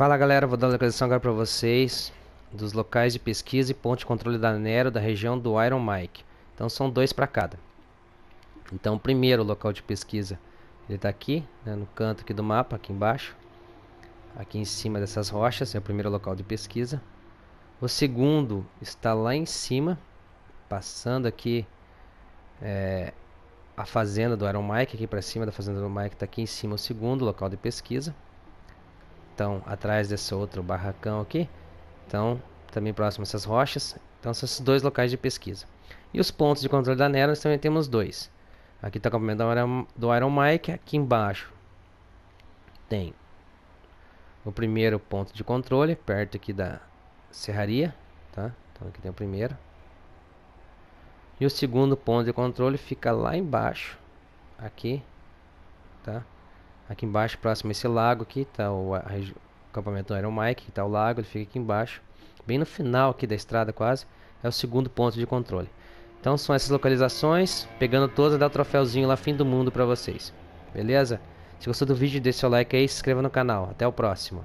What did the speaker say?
Fala galera, vou dar uma declaração agora para vocês dos locais de pesquisa e ponto de controle da Nero da região do Iron Mike. Então são dois para cada. Então o primeiro local de pesquisa ele está aqui, né, no canto aqui do mapa, aqui embaixo. Aqui em cima dessas rochas é o primeiro local de pesquisa. O segundo está lá em cima, passando aqui é, a fazenda do Iron Mike, aqui para cima da fazenda do Mike está aqui em cima o segundo local de pesquisa. Então atrás desse outro barracão aqui, então também próximo a essas rochas. Então são esses dois locais de pesquisa. E os pontos de controle da Nera, nós também temos dois. Aqui está o acampamento do Iron Mike, aqui embaixo tem o primeiro ponto de controle, perto aqui da serraria, tá? Então aqui tem o primeiro. E o segundo ponto de controle fica lá embaixo, aqui, tá? Aqui embaixo, próximo a esse lago aqui, tá o, acampamento do Iron Mike, que tá o lago, ele fica aqui embaixo, bem no final aqui da estrada quase, é o segundo ponto de controle. Então são essas localizações, pegando todas dá o um troféuzinho lá fim do mundo pra vocês. Beleza? Se gostou do vídeo, deixa seu like aí e se inscreva no canal. Até o próximo.